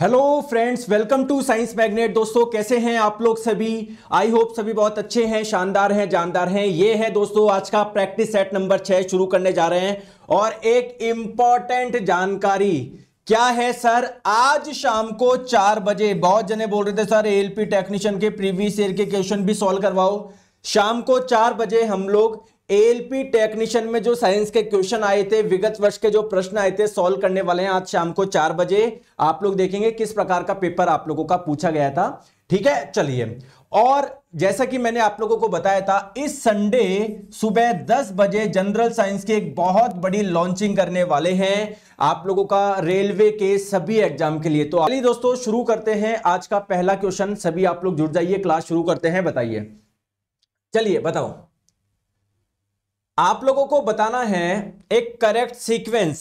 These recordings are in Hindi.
hello friends welcome to science magnet दोस्तों कैसे हैं आप लोग सभी आई होप सभी बहुत अच्छे हैं शानदार हैं जानदार हैं ये है दोस्तों आज का प्रैक्टिस सेट नंबर छह शुरू करने जा रहे हैं और एक इंपॉर्टेंट जानकारी क्या है सर आज शाम को चार बजे बहुत जने बोल रहे थे सर एलपी टेक्नीशियन के प्रीवियस ईयर के क्वेश्चन भी सॉल्व करवाओ शाम को चार बजे हम लोग एलपी टेक्नीशियन में जो साइंस के क्वेश्चन आए थे विगत वर्ष के जो प्रश्न आए थे सॉल्व करने वाले हैं आज शाम को चार बजे आप लोग देखेंगे किस प्रकार का पेपर आप लोगों का पूछा गया था ठीक है चलिए और जैसा कि मैंने आप लोगों को बताया था इस संडे सुबह 10 बजे जनरल साइंस की एक बहुत बड़ी लॉन्चिंग करने वाले हैं आप लोगों का रेलवे के सभी एग्जाम के लिए तो चलिए दोस्तों शुरू करते हैं आज का पहला क्वेश्चन सभी आप लोग जुड़ जाइए क्लास शुरू करते हैं बताइए चलिए बताओ आप लोगों को बताना है एक करेक्ट सीक्वेंस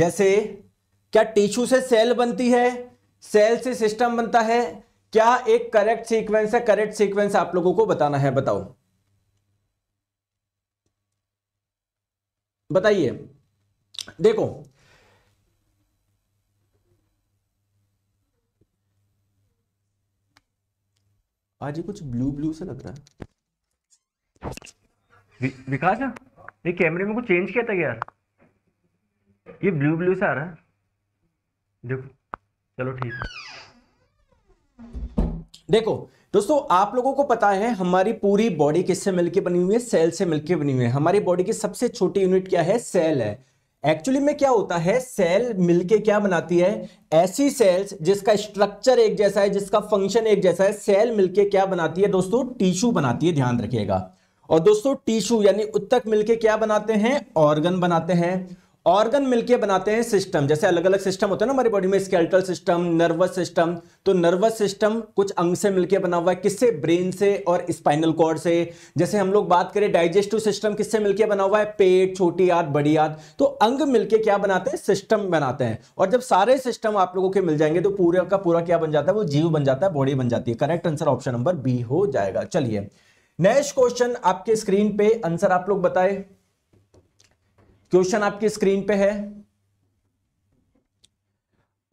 जैसे क्या टिश्यू से सेल बनती है सेल से सिस्टम बनता है क्या एक करेक्ट सीक्वेंस है करेक्ट सीक्वेंस आप लोगों को बताना है बताओ बताइए देखो आज ये कुछ ब्लू ब्लू से लग रहा है विकास ये कैमरे में कुछ चेंज किया था यार ये ब्लू ब्लू सा आ रहा है देखो चलो ठीक है देखो दोस्तों आप लोगों को पता है हमारी पूरी बॉडी किससे मिलकर बनी हुई है सेल से मिलकर बनी हुई है हमारी बॉडी की सबसे छोटी यूनिट क्या है सेल है एक्चुअली में क्या होता है सेल मिलके क्या बनाती है ऐसी सेल्स जिसका स्ट्रक्चर एक जैसा है जिसका फंक्शन एक जैसा है सेल मिलके क्या बनाती है दोस्तों टिश्यू बनाती है ध्यान रखिएगा और दोस्तों टिश्यू यानी उत्तक मिलके क्या बनाते हैं ऑर्गन बनाते हैं ऑर्गन मिलके बनाते हैं सिस्टम जैसे अलग अलग सिस्टम होते हैं ना हमारी बॉडी में स्केल्टल सिस्टम नर्वस सिस्टम तो नर्वस सिस्टम कुछ अंग से मिलके बना हुआ है किससे ब्रेन से और स्पाइनल कॉर्ड से जैसे हम लोग बात करें डाइजेस्टिव सिस्टम किससे मिलके बना हुआ है पेट छोटी आंत बड़ी आंत तो अंग मिलके क्या बनाते हैं सिस्टम बनाते हैं और जब सारे सिस्टम आप लोगों के मिल जाएंगे तो पूरा का पूरा क्या बन जाता है वो जीव बन जाता है बॉडी बन जाती है correct answer option number B हो जाएगा चलिए नेक्स्ट क्वेश्चन आपके स्क्रीन पे आंसर आप लोग बताए क्वेश्चन आपके स्क्रीन पे है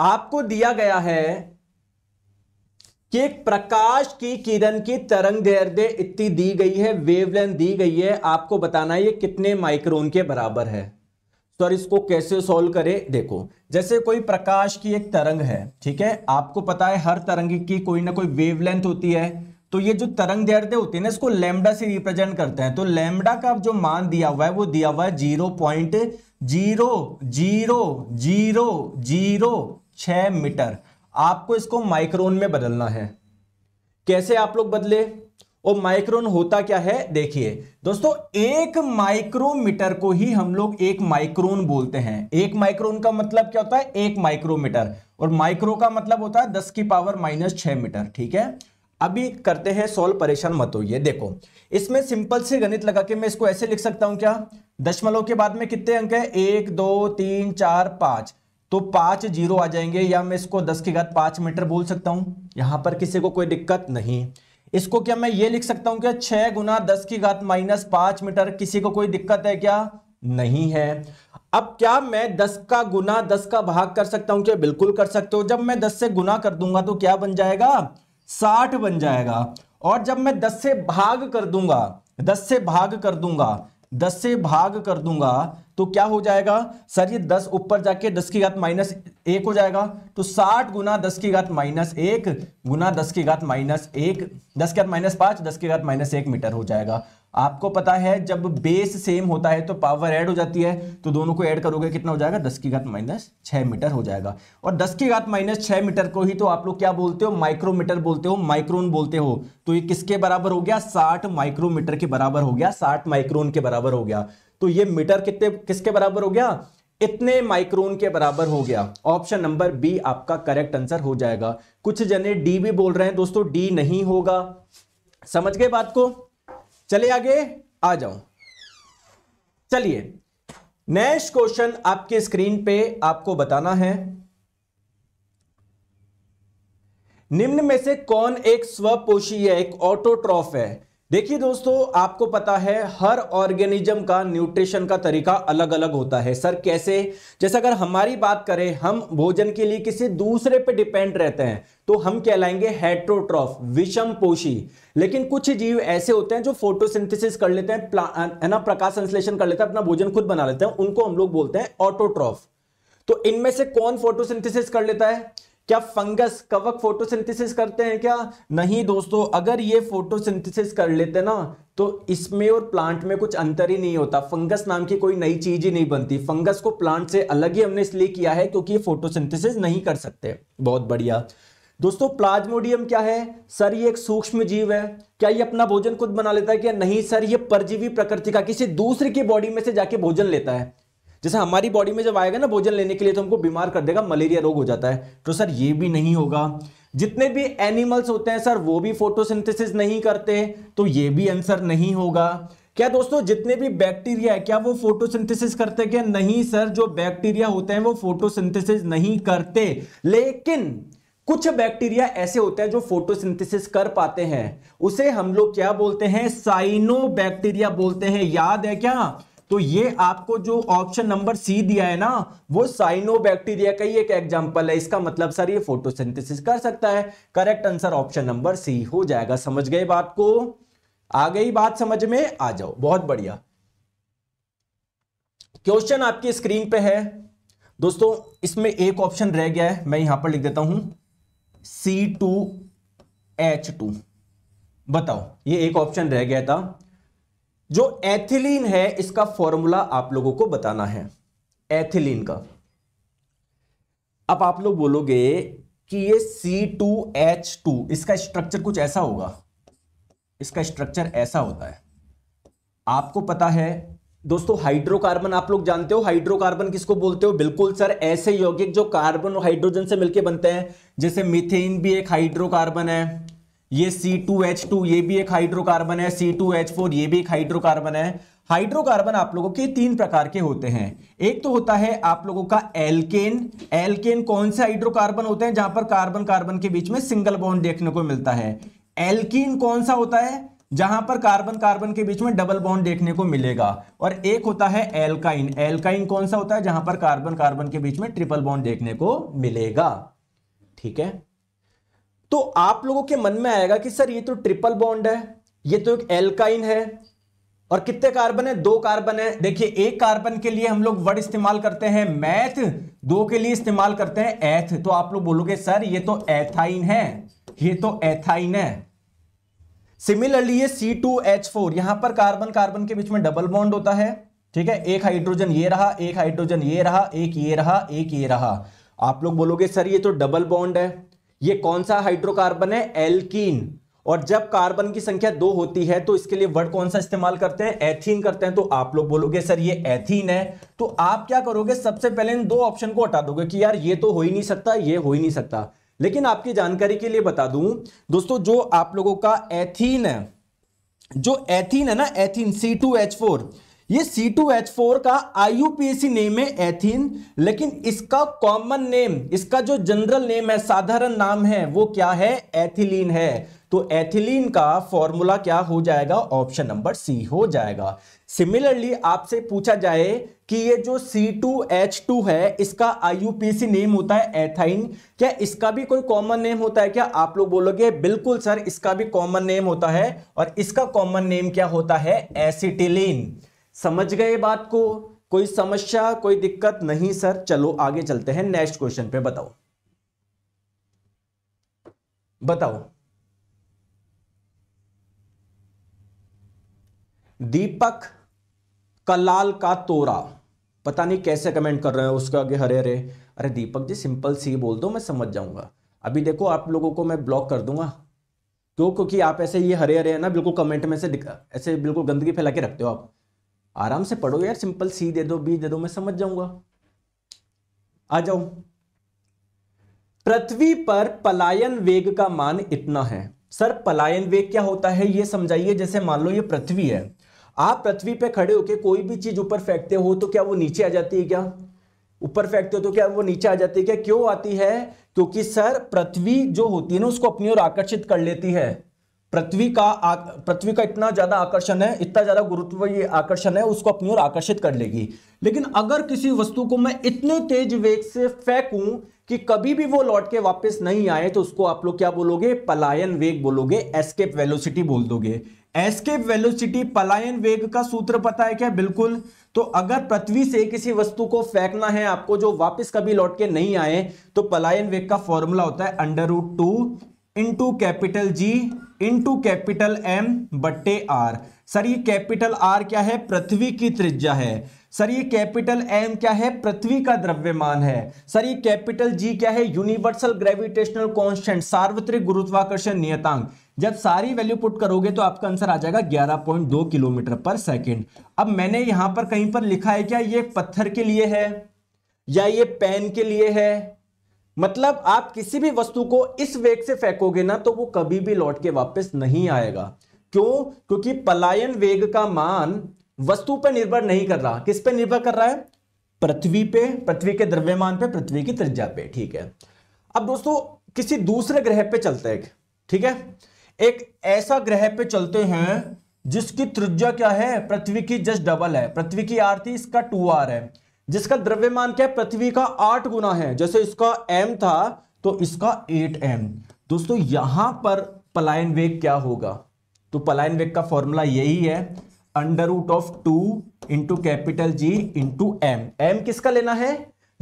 आपको दिया गया है कि प्रकाश की किरण की तरंग दैर्ध्य इतनी दी गई है वेवलेंथ दी गई है आपको बताना ये कितने माइक्रोन के बराबर है सर इसको कैसे सॉल्व करें देखो जैसे कोई प्रकाश की एक तरंग है ठीक है आपको पता है हर तरंग की कोई ना कोई वेवलेंथ होती है तो ये जो तरंग दैर्ध्य होती है ना इसको लेमडा से रिप्रेजेंट करते हैं तो लेमडा का जो मान दिया हुआ है वो दिया हुआ है zero point zero zero zero zero छ मीटर आपको इसको माइक्रोन में बदलना है कैसे आप लोग बदले और माइक्रोन होता क्या है देखिए दोस्तों एक माइक्रोमीटर को ही हम लोग एक माइक्रोन बोलते हैं एक माइक्रोन का मतलब क्या होता है एक माइक्रोमीटर और माइक्रो का मतलब होता है दस की पावर माइनस छह मीटर ठीक है अभी करते हैं सोल्व परेशान मत हो ये देखो इसमें सिंपल से गणित लगा के मैं इसको ऐसे लिख सकता हूं क्या दशमलव के बाद में कितने अंक है एक दो तीन चार पांच तो पांच जीरो आ जाएंगे या मैं इसको दस के घात पांच मीटर बोल सकता हूं यहां पर किसी को कोई दिक्कत नहीं इसको क्या मैं ये लिख सकता हूं क्या छह गुना दस की घात माइनस पांच मीटर किसी को कोई दिक्कत है क्या नहीं है अब क्या मैं दस का गुना दस का भाग कर सकता हूं क्या बिल्कुल कर सकते हो जब मैं दस से गुना कर दूंगा तो क्या बन जाएगा साठ बन जाएगा और जब मैं दस से भाग कर दूंगा दस से भाग कर दूंगा दस से भाग कर दूंगा तो क्या हो जाएगा सर ये दस ऊपर जाके दस की घात माइनस एक हो जाएगा तो साठ गुना दस की घात माइनस एक गुना दस की घात माइनस एक दस की घात माइनस पांच दस की घात माइनस एक मीटर हो जाएगा आपको पता है जब बेस सेम होता है तो पावर ऐड हो जाती है तो दोनों को ऐड करोगे कितना हो जाएगा दस की घात माइनस छह मीटर हो जाएगा और दस की घात माइनस छह मीटर को ही तो आप लोग क्या बोलते हो माइक्रोमीटर बोलते हो माइक्रोन बोलते हो तो ये किसके बराबर हो गया साठ माइक्रोमीटर के बराबर हो गया साठ माइक्रोन के बराबर हो गया तो ये मीटर कितने किसके बराबर हो गया इतने माइक्रोन के बराबर हो गया ऑप्शन नंबर बी आपका करेक्ट आंसर हो जाएगा कुछ जने डी भी बोल रहे हैं दोस्तों डी नहीं होगा समझ गए बात को चले आगे आ जाऊं चलिए नेक्स्ट क्वेश्चन आपके स्क्रीन पे आपको बताना है निम्न में से कौन एक स्वपोषी है एक ऑटोट्रॉफ है देखिए दोस्तों आपको पता है हर ऑर्गेनिज्म का न्यूट्रिशन का तरीका अलग अलग होता है सर कैसे जैसे अगर हमारी बात करें हम भोजन के लिए किसी दूसरे पे डिपेंड रहते हैं तो हम कहलाएंगे हेट्रोट्रॉफ विषम पोषी लेकिन कुछ जीव ऐसे होते हैं जो फोटोसिंथेसिस कर लेते हैं है ना प्रकाश संश्लेषण कर लेते हैं अपना भोजन खुद बना लेते हैं उनको हम लोग बोलते हैं ऑटोट्रॉफ तो इनमें से कौन फोटोसिंथेसिस कर लेता है क्या फंगस कवक फोटोसिंथेसिस करते हैं क्या नहीं दोस्तों अगर ये फोटोसिंथेसिस कर लेते ना तो इसमें और प्लांट में कुछ अंतर ही नहीं होता फंगस नाम की कोई नई चीज ही नहीं बनती फंगस को प्लांट से अलग ही हमने इसलिए किया है क्योंकि ये फोटोसिंथेसिस नहीं कर सकते बहुत बढ़िया दोस्तों प्लाज्मोडियम क्या है सर ये एक सूक्ष्म जीव है क्या ये अपना भोजन खुद बना लेता है क्या नहीं सर ये परजीवी प्रकृति का किसी दूसरे की बॉडी में से जाके भोजन लेता है जैसे हमारी बॉडी में जब आएगा ना भोजन लेने के लिए तो हमको बीमार कर देगा मलेरिया रोग हो जाता है तो सर ये भी नहीं होगा जितने भी एनिमल्स होते हैं सर वो भी फोटोसिंथेसिस नहीं करते तो ये भी आंसर नहीं होगा क्या दोस्तों जितने भी बैक्टीरिया है क्या वो फोटोसिंथेसिस करते क्या नहीं सर जो बैक्टीरिया होते हैं वो फोटोसिंथेसिस नहीं करते लेकिन कुछ बैक्टीरिया ऐसे होते हैं जो फोटोसिंथेसिस कर पाते हैं उसे हम लोग क्या बोलते हैं साइनो बैक्टीरिया बोलते हैं याद है क्या तो ये आपको जो ऑप्शन नंबर सी दिया है ना वो बैक्टीरिया का ही एक एग्जाम्पल है इसका मतलब सर ये फोटोसिंथेसिस कर सकता है correct answer option number C हो जाएगा समझ गए बात को आ गई बात समझ में आ जाओ बहुत बढ़िया क्वेश्चन आपकी स्क्रीन पे है दोस्तों इसमें एक ऑप्शन रह गया है मैं यहां पर लिख देता हूं सी टू एच टू बताओ ये एक ऑप्शन रह गया था जो एथिलीन है इसका फॉर्मूला आप लोगों को बताना है एथिलीन का अब आप लोग बोलोगे कि ये C2H2 इसका स्ट्रक्चर कुछ ऐसा होगा इसका स्ट्रक्चर ऐसा होता है आपको पता है दोस्तों हाइड्रोकार्बन आप लोग जानते हो हाइड्रोकार्बन किसको बोलते हो बिल्कुल सर ऐसे यौगिक जो कार्बन और हाइड्रोजन से मिलकर बनते हैं जैसे मिथेन भी एक हाइड्रोकार्बन है ये C2H2 ये भी एक हाइड्रोकार्बन है C2H4 ये भी एक हाइड्रोकार्बन है हाइड्रोकार्बन आप लोगों के तीन प्रकार के होते हैं एक तो होता है आप लोगों का एल्केन एल्केन कौन से हाइड्रोकार्बन होते हैं जहां पर कार्बन कार्बन के बीच में सिंगल बॉन्ड देखने को मिलता है एल्किन कौन सा होता है जहां पर कार्बन कार्बन के बीच में डबल बॉन्ड देखने को मिलेगा और एक होता है एल्काइन एल्काइन कौन सा होता है जहां पर कार्बन कार्बन के बीच में ट्रिपल बॉन्ड देखने को मिलेगा ठीक है तो आप लोगों के मन में आएगा कि सर ये तो ट्रिपल बॉन्ड है ये तो एक एल्काइन है और कितने कार्बन है दो कार्बन है देखिए एक कार्बन के लिए हम लोग वर्ड इस्तेमाल करते हैं मैथ दो के लिए इस्तेमाल करते हैं एथ तो आप लोग बोलोगे सर ये तो एथाइन है ये तो एथाइन है सिमिलरली ये सी टू एच फोर यहां पर कार्बन कार्बन के बीच में डबल बॉन्ड होता है ठीक है एक हाइड्रोजन ये रहा एक हाइड्रोजन ये रहा एक ये रहा एक ये रहा आप लोग बोलोगे सर ये तो डबल बॉन्ड है ये कौन सा हाइड्रोकार्बन है एल्कीन और जब कार्बन की संख्या दो होती है तो इसके लिए वर्ड कौन सा इस्तेमाल करते हैं एथीन करते हैं तो आप लोग बोलोगे सर ये एथीन है तो आप क्या करोगे सबसे पहले इन दो ऑप्शन को हटा दोगे कि यार ये तो हो ही नहीं सकता ये हो ही नहीं सकता लेकिन आपकी जानकारी के लिए बता दूं दोस्तों जो आप लोगों का एथीन है जो एथीन है ना ethene C two H four ये C2H4 का IUPAC नेम है एथिन लेकिन इसका कॉमन नेम इसका जो जनरल नेम है साधारण नाम है वो क्या है एथिलीन है तो एथिलीन का फॉर्मूला क्या हो जाएगा ऑप्शन नंबर सी हो जाएगा सिमिलरली आपसे पूछा जाए कि ये जो C2H2 है इसका IUPAC नेम होता है एथाइन क्या इसका भी कोई कॉमन नेम होता है क्या आप लोग बोलोगे बिल्कुल सर इसका भी कॉमन नेम होता है और इसका कॉमन नेम क्या होता है एसिटिलीन समझ गए बात को कोई समस्या कोई दिक्कत नहीं सर चलो आगे चलते हैं नेक्स्ट क्वेश्चन पे बताओ बताओ दीपक कलाल का तोरा पता नहीं कैसे कमेंट कर रहे हैं उसके आगे हरे हरे अरे दीपक जी सिंपल सी बोल दो मैं समझ जाऊंगा अभी देखो आप लोगों को मैं ब्लॉक कर दूंगा क्यों क्योंकि आप ऐसे ये हरे हरे है ना बिल्कुल कमेंट में से ऐसे बिल्कुल गंदगी फैला के रखते हो आप आराम से पढ़ो यार सिंपल सी दे दो बी दे दो मैं समझ जाऊंगा आ जाओ पृथ्वी पर पलायन वेग का मान इतना है सर पलायन वेग क्या होता है ये समझाइए जैसे मान लो ये पृथ्वी है आप पृथ्वी पे खड़े होके कोई भी चीज ऊपर फेंकते हो तो क्या वो नीचे आ जाती है क्या ऊपर फेंकते हो तो क्या वो नीचे आ जाती है क्या क्यों आती है क्योंकि सर पृथ्वी जो होती है ना उसको अपनी ओर आकर्षित कर लेती है पृथ्वी का पृथ्वी का इतना ज़्यादा आकर्षण है इतना ज़्यादा गुरुत्व ये आकर्षण है उसको अपनी ओर आकर्षित कर लेगी लेकिन अगर किसी वस्तु को मैं इतने तेज वेग से फेंकूं कि कभी भी वो लौट के वापस नहीं आए तो उसको आप लोग क्या बोलोगे पलायन वेग बोलोगे एस्केप वेलोसिटी बोल दोगे एस्केप वेलोसिटी पलायन वेग का सूत्र पता है क्या बिल्कुल तो अगर पृथ्वी से किसी वस्तु को फेंकना है आपको जो वापस कभी लौट के नहीं आए तो पलायन वेग का फॉर्मूला होता है under root two into capital G into capital M बट्टे आर सर ये कैपिटल आर क्या है पृथ्वी की त्रिज्या है सर ये कैपिटल एम क्या है पृथ्वी का द्रव्यमान है सर ये कैपिटल जी क्या है यूनिवर्सल ग्रेविटेशनल कांस्टेंट सार्वत्रिक गुरुत्वाकर्षण नियतांक जब सारी वैल्यू पुट करोगे तो आपका आंसर आ जाएगा 11.2 किलोमीटर पर सेकंड अब मैंने यहां पर कहीं पर लिखा है क्या ये पत्थर के लिए है या ये पेन के लिए है मतलब आप किसी भी वस्तु को इस वेग से फेंकोगे ना तो वो कभी भी लौट के वापस नहीं आएगा क्यों क्योंकि पलायन वेग का मान वस्तु पर निर्भर नहीं कर रहा किस पर निर्भर कर रहा है पृथ्वी पे पृथ्वी के द्रव्यमान पे पृथ्वी की त्रिज्या पे ठीक है अब दोस्तों किसी दूसरे ग्रह पे चलते हैं ठीक है एक ऐसा ग्रह पे चलते हैं जिसकी त्रिज्या क्या है पृथ्वी की जस्ट डबल है पृथ्वी की आर थी इसका टू आर है जिसका द्रव्यमान क्या है पृथ्वी का आठ गुना है जैसे इसका एम था तो इसका एट एम दोस्तों यहां पर पलायन वेग क्या होगा तो पलायन वेग का फॉर्मूला यही है under root of two into capital G into M M किसका लेना है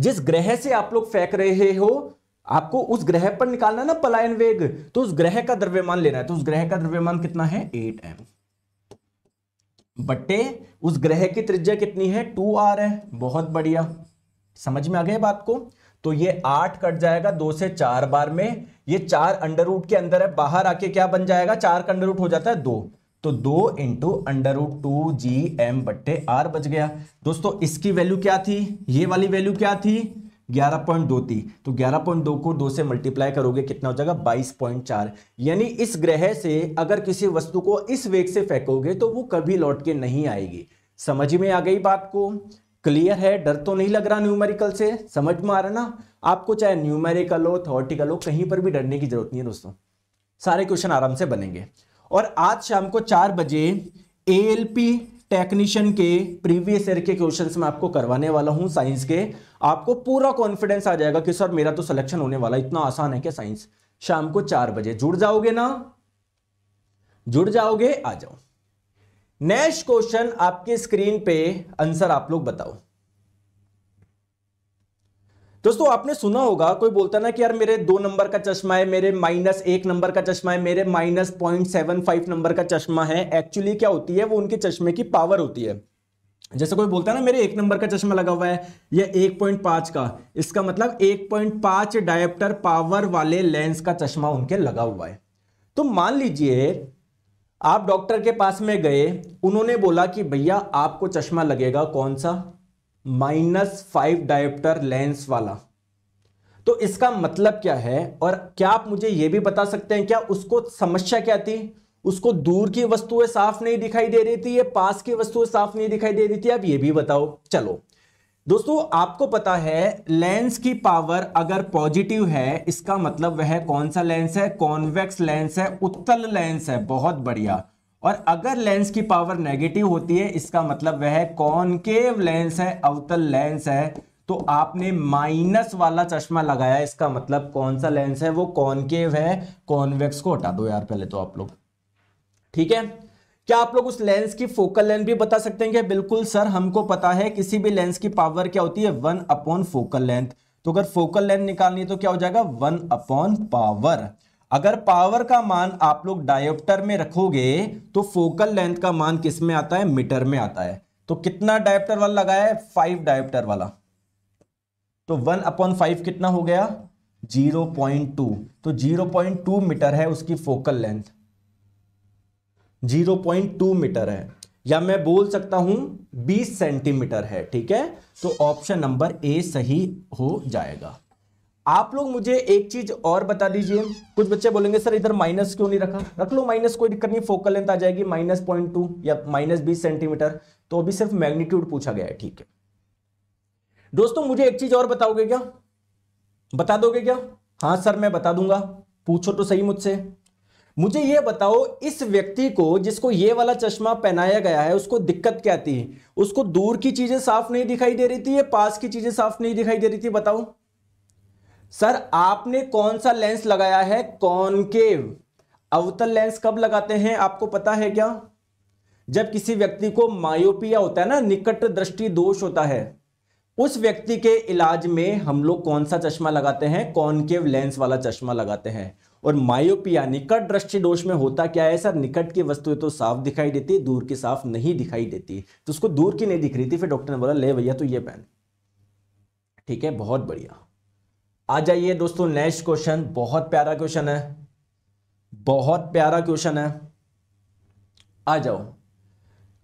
जिस ग्रह से आप लोग फेंक रहे हो आपको उस ग्रह पर निकालना ना पलायन वेग तो उस ग्रह का द्रव्यमान लेना है तो उस ग्रह का द्रव्यमान कितना है एट एम बट्टे उस ग्रह की त्रिज्या कितनी है टू आर है बहुत बढ़िया समझ में आ गए बात को तो ये आठ कट जाएगा दो से चार बार में ये चार अंडर रूट के अंदर है बाहर आके क्या बन जाएगा चार का अंडर रूट हो जाता है दो तो दो into under root two G M बट्टे आर बच गया दोस्तों इसकी वैल्यू क्या थी ये वाली वैल्यू क्या थी ग्यारह पॉइंट दो थी तो ग्यारह पॉइंट दो को दो से मल्टीप्लाई करोगे कितना हो जाएगा बाईस पॉइंट चार यानी इस ग्रह से अगर किसी वस्तु को इस वेग से फेंकोगे तो वो कभी लौट के नहीं आएगी समझ में आ गई बात को क्लियर है डर तो नहीं लग रहा न्यूमेरिकल से समझ में आ रहा ना आपको चाहे न्यूमेरिकल हो थॉर्टिकल हो कहीं पर भी डरने की जरूरत नहीं है दोस्तों सारे क्वेश्चन आराम से बनेंगे और आज शाम को चार बजे ए एल पी टेक्नीशियन के प्रीवियस ईयर के क्वेश्चंस में आपको करवाने वाला हूं साइंस के आपको पूरा कॉन्फिडेंस आ जाएगा कि सर मेरा तो सिलेक्शन होने वाला इतना आसान है क्या साइंस शाम को चार बजे जुड़ जाओगे ना जुड़ जाओगे आ जाओ नेक्स्ट क्वेश्चन आपकी स्क्रीन पे आंसर आप लोग बताओ दोस्तों आपने सुना होगा कोई बोलता ना कि यार मेरे दो नंबर का चश्मा है मेरे माइनस एक नंबर का चश्मा है मेरे minus point seven five number का चश्मा है एक्चुअली क्या होती है वो उनके चश्मे की पावर होती है जैसे कोई बोलता है ना मेरे एक नंबर का चश्मा लगा हुआ है या एक पॉइंट पांच का इसका मतलब एक पॉइंट पांच डायप्टर पावर वाले लेंस का चश्मा उनके लगा हुआ है तो मान लीजिए आप डॉक्टर के पास में गए उन्होंने बोला कि भैया आपको चश्मा लगेगा कौन सा माइनस फाइव डायप्टर लेंस वाला तो इसका मतलब क्या है और क्या आप मुझे यह भी बता सकते हैं क्या उसको समस्या क्या थी उसको दूर की वस्तुएं साफ नहीं दिखाई दे रही थी ये पास की वस्तुएं साफ नहीं दिखाई दे रही थी आप ये भी बताओ चलो दोस्तों आपको पता है लेंस की पावर अगर पॉजिटिव है इसका मतलब वह कौन सा लेंस है कॉन्वेक्स लेंस है उत्तल लेंस है बहुत बढ़िया और अगर लेंस की पावर नेगेटिव होती है इसका मतलब वह कॉनकेव लेंस है अवतल लेंस है तो आपने माइनस वाला चश्मा लगाया इसका मतलब कौन सा लेंस है वो कॉनकेव है कॉनवेक्स को हटा दो यार पहले तो आप लोग ठीक है क्या आप लोग उस लेंस की फोकल लेंथ भी बता सकते हैं क्या बिल्कुल सर हमको पता है किसी भी लेंस की पावर क्या होती है वन अपॉन फोकल लेंथ तो अगर फोकल लेंथ निकालनी है तो क्या हो जाएगा वन अपॉन पावर अगर पावर का मान आप लोग डायोप्टर में रखोगे तो फोकल लेंथ का मान किस में आता है मीटर में आता है तो कितना डायोप्टर वाला लगाया है फाइव डायोप्टर वाला तो वन अपॉन फाइव कितना हो गया जीरो पॉइंट टू तो जीरो पॉइंट टू मीटर है उसकी focal length zero point two metre है या मैं बोल सकता हूं बीस सेंटीमीटर है ठीक है तो ऑप्शन नंबर ए सही हो जाएगा आप लोग मुझे एक चीज और बता दीजिए कुछ बच्चे बोलेंगे सर इधर माइनस क्यों नहीं रखा रख लो माइनस कोई दिक्कत नहीं फोकल लेंथ आ जाएगी माइनस पॉइंट टू या माइनस बीस सेंटीमीटर तो अभी सिर्फ मैग्नीट्यूड पूछा गया है ठीक है दोस्तों मुझे एक चीज और बताओगे क्या बता दोगे क्या हाँ सर मैं बता दूंगा पूछो तो सही मुझसे मुझे ये बताओ इस व्यक्ति को जिसको ये वाला चश्मा पहनाया गया है उसको दिक्कत क्या आती है उसको दूर की चीजें साफ नहीं दिखाई दे रही थी या पास की चीजें साफ नहीं दिखाई दे रही थी बताओ सर आपने कौन सा लेंस लगाया है कॉनकेव अवतल लेंस कब लगाते हैं आपको पता है क्या जब किसी व्यक्ति को मायोपिया होता है ना निकट दृष्टि दोष होता है उस व्यक्ति के इलाज में हम लोग कौन सा चश्मा लगाते हैं कॉनकेव लेंस वाला चश्मा लगाते हैं और मायोपिया निकट दृष्टि दोष में होता क्या है सर निकट की वस्तुएं तो साफ दिखाई देती दूर की साफ नहीं दिखाई देती तो उसको दूर की नहीं दिख रही थी फिर डॉक्टर ने बोला ले भैया तो ये पहन ठीक है बहुत बढ़िया आ जाइए दोस्तों नेक्स्ट क्वेश्चन बहुत प्यारा क्वेश्चन है बहुत प्यारा क्वेश्चन है आ जाओ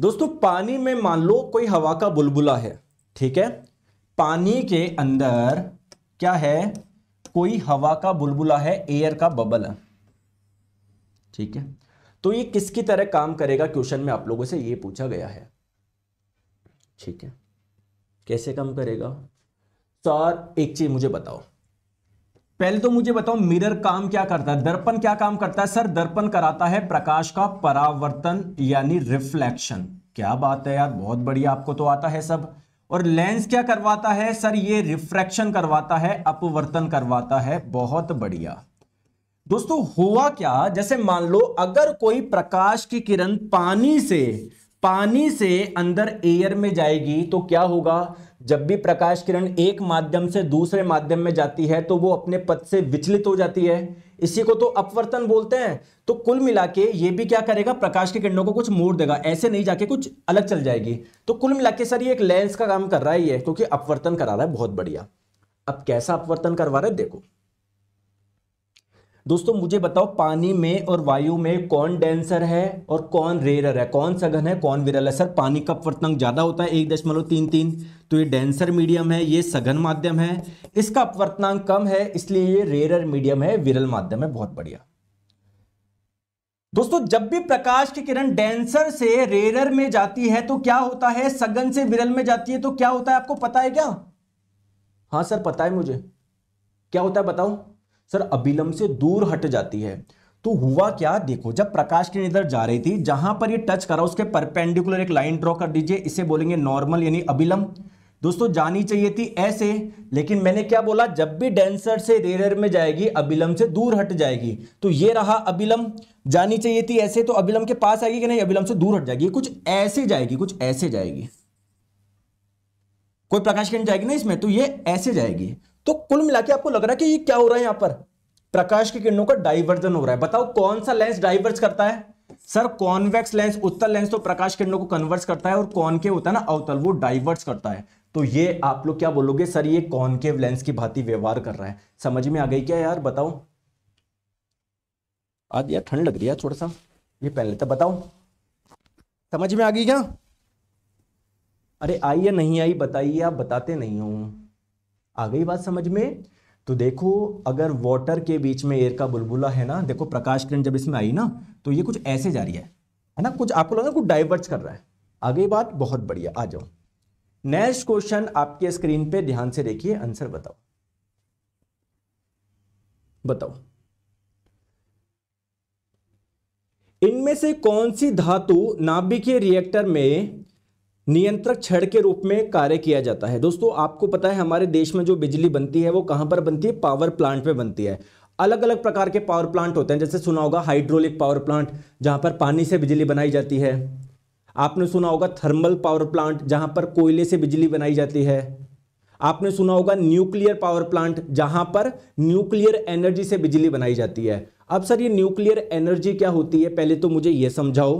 दोस्तों पानी में मान लो कोई हवा का बुलबुला है ठीक है पानी के अंदर क्या है कोई हवा का बुलबुला है एयर का बबल है ठीक है तो ये किसकी तरह काम करेगा क्वेश्चन में आप लोगों से ये पूछा गया है ठीक है कैसे काम करेगा सर एक चीज मुझे बताओ पहले तो मुझे बताओ मिरर काम क्या करता है दर्पण क्या काम करता है सर दर्पण कराता है प्रकाश का परावर्तन यानी रिफ्लेक्शन क्या बात है यार बहुत बढ़िया आपको तो आता है सब और लेंस क्या करवाता है सर ये रिफ्रैक्शन करवाता है अपवर्तन करवाता है बहुत बढ़िया दोस्तों हुआ क्या जैसे मान लो अगर कोई प्रकाश की किरण पानी से पानी से अंदर एयर में जाएगी तो क्या होगा जब भी प्रकाश किरण एक माध्यम से दूसरे माध्यम में जाती है तो वो अपने पद से विचलित हो जाती है इसी को तो अपवर्तन बोलते हैं तो कुल मिला के ये भी क्या करेगा प्रकाश की किरणों को कुछ मोड़ देगा ऐसे नहीं जाके कुछ अलग चल जाएगी तो कुल मिला के सर ये एक लेंस का काम कर रहा है ये क्योंकि अपवर्तन करा रहा है बहुत बढ़िया अब कैसा अपवर्तन करवा रहा है देखो दोस्तों मुझे बताओ पानी में और वायु में कौन डेंसर है और कौन रेरर है कौन सघन है कौन विरल है सर पानी का अपवर्तनांक ज़्यादा होता है एक दशमलव तीन तीन तो ये डेंसर मीडियम है ये सघन माध्यम है इसका अपवर्तनांक कम है इसलिए ये रेरर मीडियम है विरल माध्यम है बहुत बढ़िया दोस्तों जब भी प्रकाश की किरण डेंसर से रेरर में जाती है तो क्या होता है सघन से विरल में जाती है तो क्या होता है आपको पता है क्या हाँ सर पता है मुझे क्या होता है बताओ सर अभिलंब से दूर हट जाती है तो हुआ क्या देखो जब प्रकाश किरण इधर जा रही थी जहां पर ये टच करा उसके परपेंडिकुलर एक लाइन ड्रॉ कर दीजिए इसे बोलेंगे नॉर्मल यानी अभिलंब दोस्तों जानी चाहिए थी ऐसे लेकिन मैंने क्या बोला जब भी डेंसर से रेरर में जाएगी अभिलंब से दूर हट जाएगी तो ये रहा अभिलंब जानी चाहिए थी ऐसे तो अभिलंब के पास आएगी कि नहीं अभिलंब से दूर हट जाएगी कुछ ऐसे जाएगी कुछ ऐसे जाएगी कोई प्रकाश किरण जाएगी ना इसमें तो ये ऐसे जाएगी तो कुल मिला आपको लग रहा है कि ये क्या हो रहा है यहां पर प्रकाश की किरणों का डाइवर्जन हो रहा है बताओ कौन सा लेंस डाइवर्ज करता है सर कॉन्वेक्स लेंस उत्तर लेंस तो प्रकाश किरणों को कन्वर्स करता है और कौन के होता है ना अवतल वो डाइवर्स करता है तो ये आप लोग क्या बोलोगे सर ये कॉनकेव लेंस की भांति व्यवहार कर रहा है समझ में आ गई क्या यार बताओ आज यार ठंड लग रही है थोड़ा सा ये पहन लेता बताओ समझ में आ गई क्या अरे आई या नहीं आई बताइए आप बताते नहीं हो आ गई बात समझ में तो देखो अगर वाटर के बीच में एयर का बुलबुला है ना देखो प्रकाश किरण जब इसमें आई ना तो ये कुछ ऐसे जा रही है है ना कुछ आपको लगा कुछ डाइवर्ट कर रहा है आगे बात बहुत बढ़िया आ जाओ नेक्स्ट क्वेश्चन आपके स्क्रीन पे ध्यान से देखिए आंसर बताओ बताओ इनमें से कौन सी धातु नाभिकीय रिएक्टर में नियंत्रक छड़ के रूप में कार्य किया जाता है दोस्तों आपको पता है हमारे देश में जो बिजली बनती है वो कहाँ पर बनती है पावर प्लांट में बनती है अलग अलग प्रकार के पावर प्लांट होते हैं जैसे सुना होगा हाइड्रोलिक पावर प्लांट जहाँ पर पानी से बिजली बनाई जाती है आपने सुना होगा थर्मल पावर प्लांट जहाँ पर कोयले से बिजली बनाई जाती है आपने सुना होगा न्यूक्लियर पावर प्लांट जहां पर न्यूक्लियर एनर्जी से बिजली बनाई जाती है अब सर ये न्यूक्लियर एनर्जी क्या होती है पहले तो मुझे ये समझाओ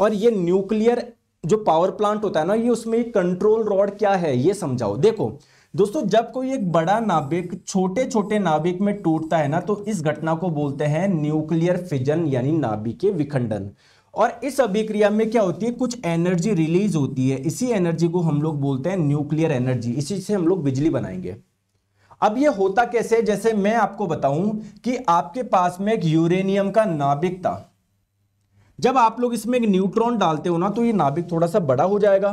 और ये न्यूक्लियर जो पावर प्लांट होता है ना ये उसमें कंट्रोल रॉड क्या है ये समझाओ देखो दोस्तों जब कोई एक बड़ा नाभिक छोटे छोटे नाभिक में टूटता है ना तो इस घटना को बोलते हैं न्यूक्लियर फिजन यानी नाभिकीय विखंडन और इस अभिक्रिया में क्या होती है कुछ एनर्जी रिलीज होती है इसी एनर्जी को हम लोग बोलते हैं न्यूक्लियर एनर्जी इसी से हम लोग बिजली बनाएंगे अब ये होता कैसे जैसे मैं आपको बताऊं कि आपके पास में एक यूरेनियम का नाभिक था जब आप लोग इसमें एक न्यूट्रॉन डालते हो ना तो ये नाभिक थोड़ा सा बड़ा हो जाएगा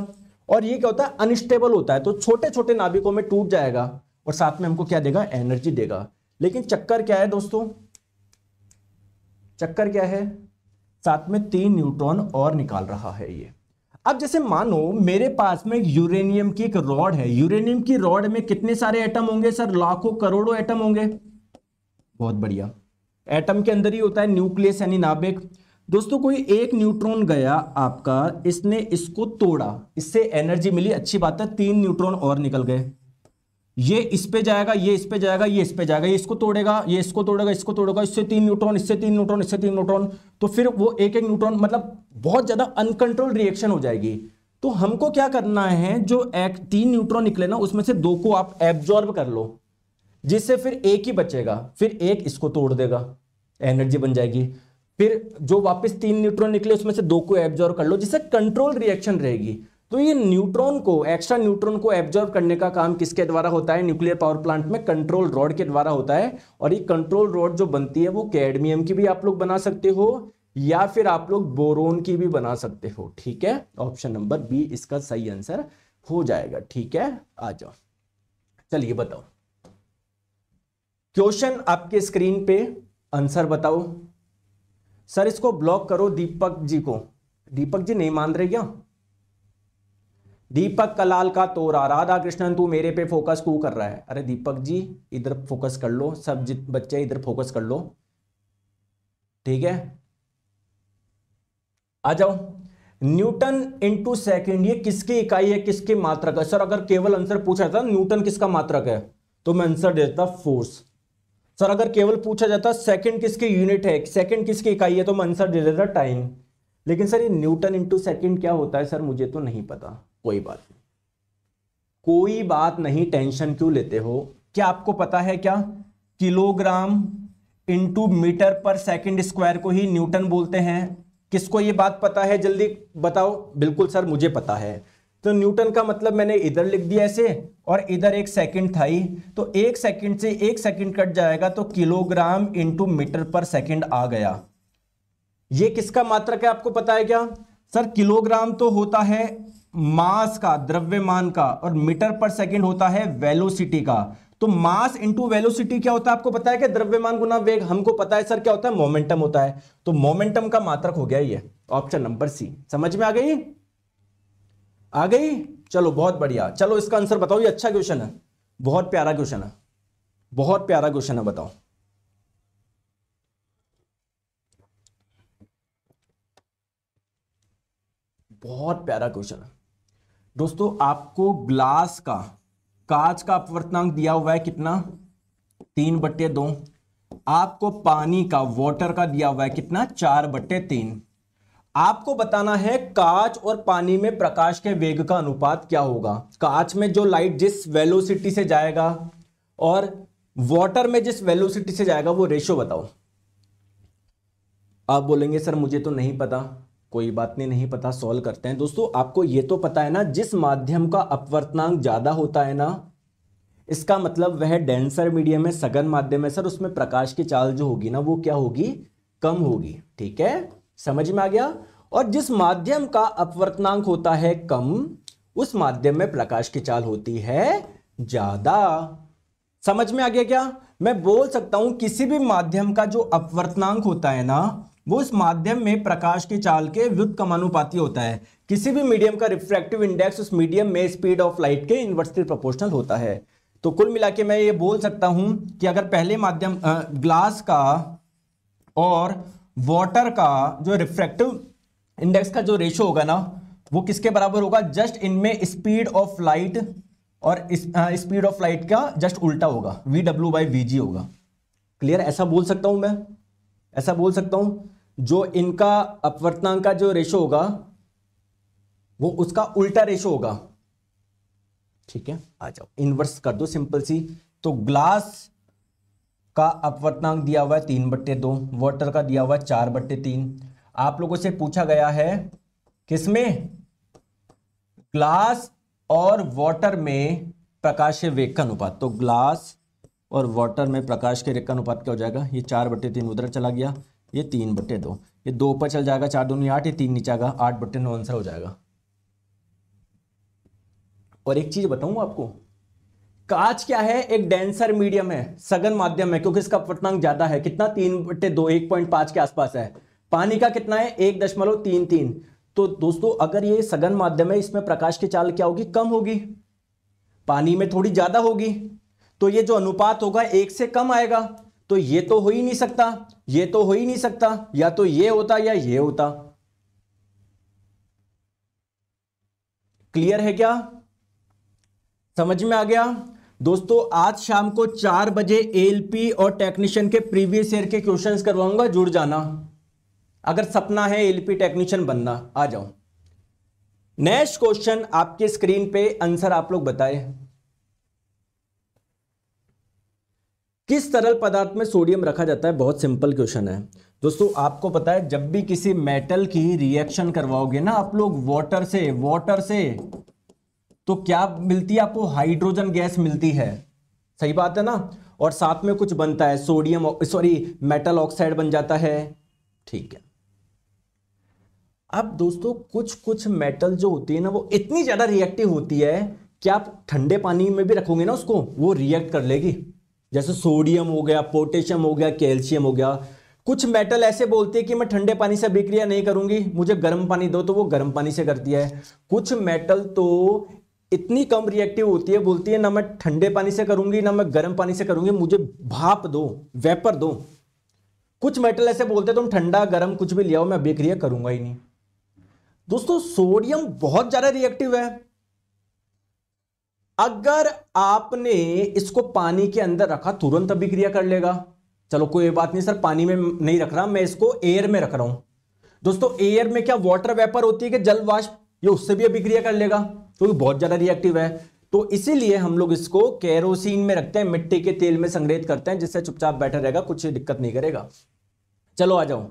और ये क्या होता है अनस्टेबल होता है तो छोटे छोटे नाभिकों में टूट जाएगा और साथ में हमको क्या देगा एनर्जी देगा लेकिन चक्कर क्या है दोस्तों चक्कर क्या है साथ में तीन न्यूट्रॉन और निकाल रहा है ये अब जैसे मानो मेरे पास में यूरेनियम की एक रॉड है यूरेनियम की रॉड में कितने सारे एटम होंगे सर लाखों करोड़ों एटम होंगे बहुत बढ़िया एटम के अंदर ही होता है न्यूक्लियस यानी नाभिक दोस्तों कोई एक न्यूट्रॉन गया आपका इसने इसको तोड़ा इससे एनर्जी मिली अच्छी बात है तीन न्यूट्रॉन और निकल गए ये इस पे जाएगा ये इस पे जाएगा ये इस पे जाएगा ये इसको तोड़ेगा ये इसको तोड़ेगा इसको तोड़ेगा इससे तीन न्यूट्रॉन इससे तीन न्यूट्रॉन इससे तीन न्यूट्रॉन तो फिर वो एक एक न्यूट्रॉन मतलब बहुत ज़्यादा अनकंट्रोल रिएक्शन हो जाएगी तो हमको क्या करना है जो एक तीन न्यूट्रॉन निकले ना उसमें से दो को आप एब्जॉर्ब कर लो जिससे फिर एक ही बचेगा फिर एक इसको तोड़ देगा एनर्जी बन जाएगी फिर जो वापस तीन न्यूट्रॉन निकले उसमें से दो को एब्जॉर्व कर लो जिससे कंट्रोल रिएक्शन रहेगी तो ये न्यूट्रॉन को एक्स्ट्रा न्यूट्रॉन को एब्जॉर्व करने का काम किसके द्वारा होता है न्यूक्लियर पावर प्लांट में कंट्रोल रॉड के द्वारा होता है और ये कंट्रोल रॉड जो बनती है वो कैडमियम की भी आप लोग बना सकते हो या फिर आप लोग बोरोन की भी बना सकते हो ठीक है ऑप्शन नंबर बी इसका सही आंसर हो जाएगा ठीक है आ जाओ चलिए बताओ क्वेश्चन आपके स्क्रीन पे आंसर बताओ सर इसको ब्लॉक करो दीपक जी को दीपक जी नहीं मान रहे क्या दीपक कलाल का तोरा राधा कृष्णन तू मेरे पे फोकस क्यों कर रहा है अरे दीपक जी इधर फोकस कर लो सब जित बच्चे इधर फोकस कर लो ठीक है आ जाओ न्यूटन इंटू सेकेंड ये किसकी इकाई है किसके मात्रक है सर अगर केवल आंसर पूछा था न्यूटन किसका मात्रक है तो मैं आंसर देता फोर्स सर अगर केवल पूछा जाता सेकंड किसकी यूनिट है सेकंड किसकी इकाई है तो मैं आंसर दे देता टाइम लेकिन सर ये न्यूटन इंटू सेकंड क्या होता है सर मुझे तो नहीं पता कोई बात नहीं कोई बात नहीं टेंशन क्यों लेते हो क्या आपको पता है क्या किलोग्राम इंटू मीटर पर सेकंड स्क्वायर को ही न्यूटन बोलते हैं किसको ये बात पता है जल्दी बताओ बिल्कुल सर मुझे पता है तो न्यूटन का मतलब मैंने इधर लिख दिया ऐसे और इधर एक सेकंड था ही तो एक सेकंड से एक सेकंड कट जाएगा तो किलोग्राम इंटू मीटर पर सेकंड आ गया ये किसका मात्रक है आपको पता है क्या सर किलोग्राम तो होता है मास का द्रव्यमान का और मीटर पर सेकंड होता है वेलोसिटी का तो मास इंटू वेलोसिटी क्या होता है आपको पता है कि द्रव्यमान गुना वेग हमको पता है सर क्या होता है मोमेंटम होता है तो मोमेंटम का मात्रक हो गया ये ऑप्शन नंबर सी समझ में आ गई आ गई चलो बहुत बढ़िया चलो इसका आंसर बताओ ये अच्छा क्वेश्चन है बहुत प्यारा क्वेश्चन है बहुत प्यारा क्वेश्चन है बताओ बहुत प्यारा क्वेश्चन है दोस्तों आपको ग्लास का कांच का अपवर्तनांक दिया हुआ है कितना तीन बट्टे दो आपको पानी का वाटर का दिया हुआ है कितना चार बट्टे तीन आपको बताना है कांच और पानी में प्रकाश के वेग का अनुपात क्या होगा कांच में जो लाइट जिस वेलोसिटी से जाएगा और वाटर में जिस वेलोसिटी से जाएगा वो रेशो बताओ आप बोलेंगे सर मुझे तो नहीं पता कोई बात नहीं नहीं पता सॉल्व करते हैं दोस्तों आपको ये तो पता है ना जिस माध्यम का अपवर्तनांक ज़्यादा होता है ना इसका मतलब वह डेंसर मीडियम है सघन माध्यम है सर उसमें प्रकाश की चाल जो होगी ना वो क्या होगी कम होगी ठीक है समझ में आ गया और जिस माध्यम का अपवर्तनांक होता है कम उस माध्यम में प्रकाश की चाल होती है ज्यादा समझ में आ गया क्या मैं बोल सकता हूं किसी भी माध्यम का जो अपवर्तनांक होता है ना वो इस माध्यम में प्रकाश की चाल के व्युत कमानुपाती होता है किसी भी मीडियम का रिफ्रैक्टिव इंडेक्स उस मीडियम में स्पीड ऑफ लाइट के इन्वर्सली प्रोपोर्शनल होता है तो कुल मिला मैं ये बोल सकता हूं कि अगर पहले माध्यम ग्लास का और वाटर का जो रिफ्रैक्टिव इंडेक्स का जो रेशो होगा ना वो किसके बराबर होगा जस्ट इनमें स्पीड ऑफ लाइट और स्पीड ऑफ लाइट का जस्ट उल्टा होगा V W by V G होगा क्लियर ऐसा बोल सकता हूं मैं ऐसा बोल सकता हूं जो इनका अपवर्तनांक का जो रेशो होगा वो उसका उल्टा रेशो होगा ठीक है आ जाओ इनवर्स कर दो सिंपल सी तो ग्लास का अपवर्तनांक दिया हुआ है तीन बट्टे दो वाटर का दिया हुआ है चार बट्टे तीन आप लोगों से पूछा गया है किसमें ग्लास और वाटर में प्रकाश वेग का अनुपात तो ग्लास और वाटर में प्रकाश के रेक अनुपात तो क्या हो जाएगा ये चार बट्टे तीन उधर चला गया ये तीन बट्टे दो ये दो ऊपर चल जाएगा चार दूनी आठ ये तीन नीचे आएगा आठ बट्टे नौ आंसर हो जाएगा और एक चीज़ बताऊंगा आपको कांच क्या है एक डेंसर मीडियम है सघन माध्यम है क्योंकि इसका पटनांक ज्यादा है कितना तीन बटे दो एक पॉइंट पांच के आसपास है पानी का कितना है एक दशमलव तीन तीन तो दोस्तों अगर ये सघन माध्यम है इसमें प्रकाश की चाल क्या होगी कम होगी पानी में थोड़ी ज्यादा होगी तो ये जो अनुपात होगा एक से कम आएगा तो ये तो हो ही नहीं सकता ये तो हो ही नहीं सकता या तो ये होता या ये होता क्लियर है क्या समझ में आ गया दोस्तों आज शाम को चार बजे एलपी और टेक्नीशियन के प्रीवियस ईयर के क्वेश्चंस करवाऊंगा जुड़ जाना अगर सपना है एलपी टेक्नीशियन बनना आ जाओ नेक्स्ट क्वेश्चन आपके स्क्रीन पे आंसर आप लोग बताए किस तरल पदार्थ में सोडियम रखा जाता है बहुत सिंपल क्वेश्चन है दोस्तों आपको पता है जब भी किसी मेटल की रिएक्शन करवाओगे ना आप लोग वाटर से वाटर से तो क्या मिलती है आपको हाइड्रोजन गैस मिलती है सही बात है ना और साथ में कुछ बनता है सोडियम सॉरी मेटल ऑक्साइड बन जाता है ठीक है अब दोस्तों कुछ कुछ मेटल जो होती है ना वो इतनी ज़्यादा रिएक्टिव होती है कि आप ठंडे पानी में भी रखोगे ना उसको वो रिएक्ट कर लेगी जैसे सोडियम हो गया पोटेशियम हो गया कैल्शियम हो गया कुछ मेटल ऐसे बोलते हैं कि मैं ठंडे पानी से अभिक्रिया नहीं करूंगी मुझे गर्म पानी दो तो वो गर्म पानी से करती है कुछ मेटल तो इतनी कम रिएक्टिव होती है बोलती है ना मैं ठंडे पानी से करूंगी ना मैं गर्म पानी से करूंगी मुझे भाप दो वेपर दो कुछ मेटल ऐसे बोलते तुम ठंडा गर्म कुछ भी लिया हो मैं बेक्रिया करूंगा ही नहीं दोस्तों सोडियम बहुत ज्यादा रिएक्टिव है अगर आपने इसको पानी के अंदर रखा तुरंत अभिक्रिया कर लेगा चलो कोई बात नहीं सर पानी में नहीं रख रहा मैं इसको एयर में रख रहा हूं दोस्तों एयर में क्या वाटर वेपर होती है कि जल वाष्प ये उससे भी अभिक्रिया कर लेगा क्योंकि तो बहुत ज़्यादा रिएक्टिव है तो इसीलिए हम लोग इसको केरोसिन में रखते हैं मिट्टी के तेल में संग्रहित करते हैं जिससे चुपचाप बैठा रहेगा कुछ दिक्कत नहीं करेगा चलो आ जाओ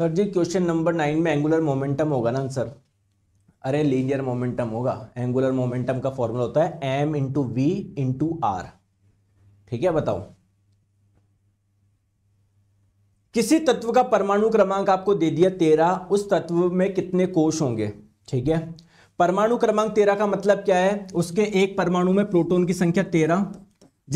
sir ji question number nine में एंगुलर मोमेंटम होगा ना आंसर अरे लीनियर मोमेंटम होगा एंगुलर मोमेंटम का फॉर्मूला होता है M into V into R ठीक है बताओ किसी तत्व का परमाणु क्रमांक आपको दे दिया तेरह उस तत्व में कितने कोष होंगे ठीक है परमाणु क्रमांक तेरह का मतलब क्या है उसके एक परमाणु में प्रोटोन की संख्या तेरह